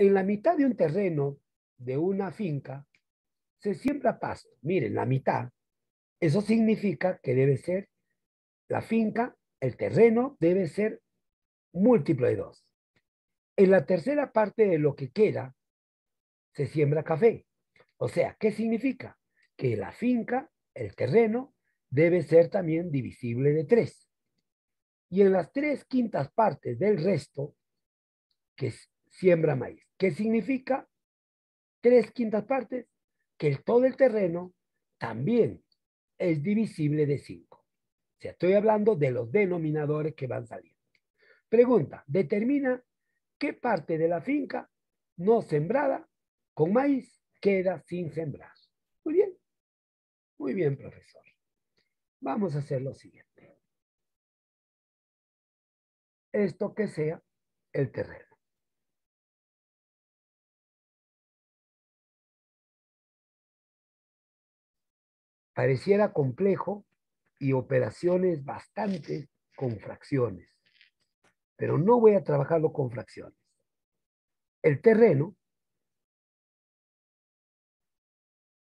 En la mitad de un terreno de una finca se siembra pasto. Miren, la mitad. Eso significa que debe ser la finca, el terreno debe ser múltiplo de dos. En la tercera parte de lo que queda se siembra café. O sea, ¿qué significa? Que la finca, el terreno, debe ser también divisible de tres. Y en las tres quintas partes del resto, que es siembra maíz. ¿Qué significa? Tres quintas partes, que el, todo el terreno también es divisible de cinco. O sea, estoy hablando de los denominadores que van saliendo. Pregunta, determina qué parte de la finca no sembrada con maíz queda sin sembrar. Muy bien, muy bien, profesor. Vamos a hacer lo siguiente. Esto que sea el terreno. pareciera complejo y operaciones bastantes con fracciones. Pero no voy a trabajarlo con fracciones. El terreno,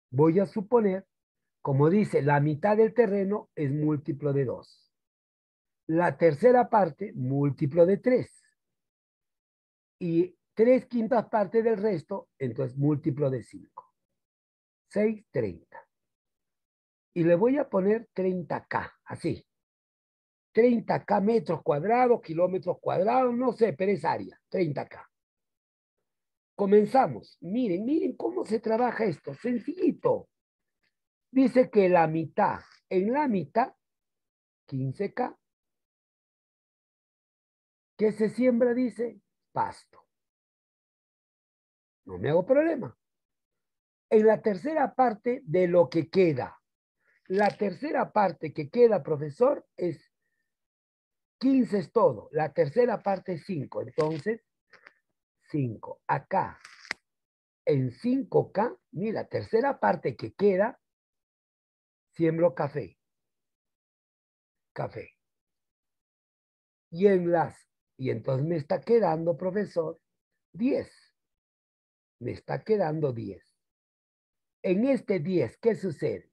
voy a suponer, como dice, la mitad del terreno es múltiplo de 2. La tercera parte, múltiplo de 3. Y tres quintas partes del resto, entonces múltiplo de 5. 6, treinta y le voy a poner 30K, así. 30K metros cuadrados, kilómetros cuadrados, no sé, pero es área, 30K. Comenzamos. Miren, miren cómo se trabaja esto, sencillito. Dice que la mitad, en la mitad, 15K. ¿Qué se siembra? Dice, pasto. No me hago problema. En la tercera parte de lo que queda, la tercera parte que queda, profesor, es 15 es todo. La tercera parte es 5. Entonces, 5. Acá, en 5K, mira, tercera parte que queda, siembro café. Café. Y en las, y entonces me está quedando, profesor, 10. Me está quedando 10. En este 10, ¿qué sucede?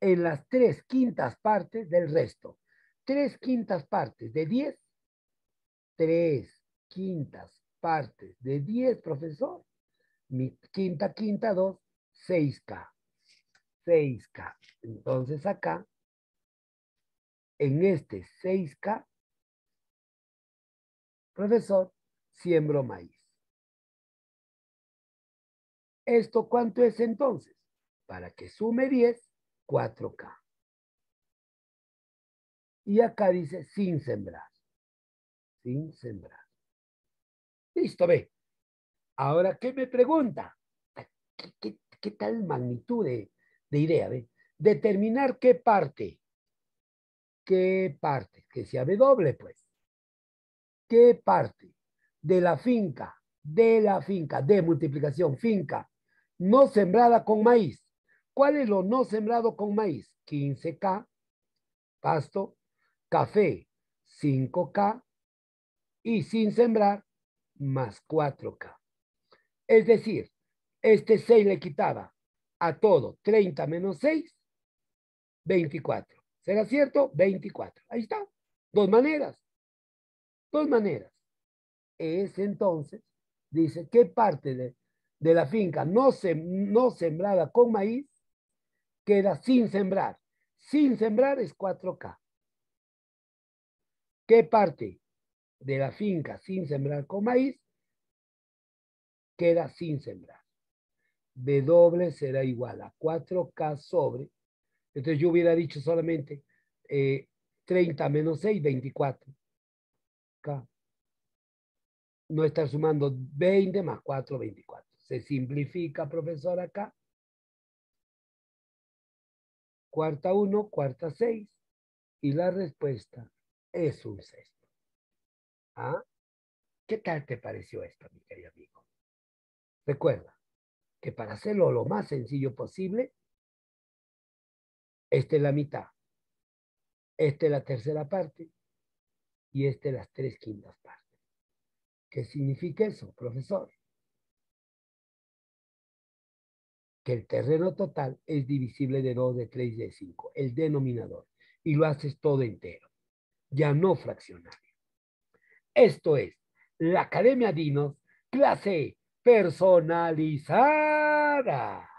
en las tres quintas partes del resto. Tres quintas partes de diez. Tres quintas partes de diez, profesor. Mi quinta, quinta, dos, seis k Seis k Entonces acá, en este seis k profesor, siembro maíz. ¿Esto cuánto es entonces? Para que sume diez 4K. Y acá dice sin sembrar. Sin sembrar. Listo, ve. Ahora, ¿qué me pregunta? ¿Qué, tal magnitud de, idea? Ve? Determinar qué parte. ¿Qué parte? Que sea doble, pues. ¿Qué parte? De la finca, de la finca, de multiplicación, finca, no sembrada con maíz. ¿Cuál es lo no sembrado con maíz? 15K, pasto, café, 5K y sin sembrar, más 4K. Es decir, este 6 le quitaba a todo 30 menos 6, 24. ¿Será cierto? 24. Ahí está. Dos maneras. Dos maneras. Es entonces, dice, ¿qué parte de, de la finca no, se, no sembrada con maíz queda sin sembrar. Sin sembrar es 4K. ¿Qué parte de la finca sin sembrar con maíz queda sin sembrar? W será igual a 4K sobre. Entonces yo hubiera dicho solamente 30 eh, menos 6, 24. K. No estar sumando 20 más 4, 24. Se simplifica, profesor, acá cuarta uno, cuarta seis, Y la respuesta es un sexto. ¿Ah? ¿Qué tal te pareció esto, mi querido amigo? Recuerda que para hacerlo lo más sencillo posible, esta es la mitad, esta es la tercera parte y esta es las tres quintas partes. ¿Qué significa eso, profesor? el terreno total es divisible de 2, de 3 de 5, el denominador, y lo haces todo entero, ya no fraccionario. Esto es la Academia Dinos, clase personalizada.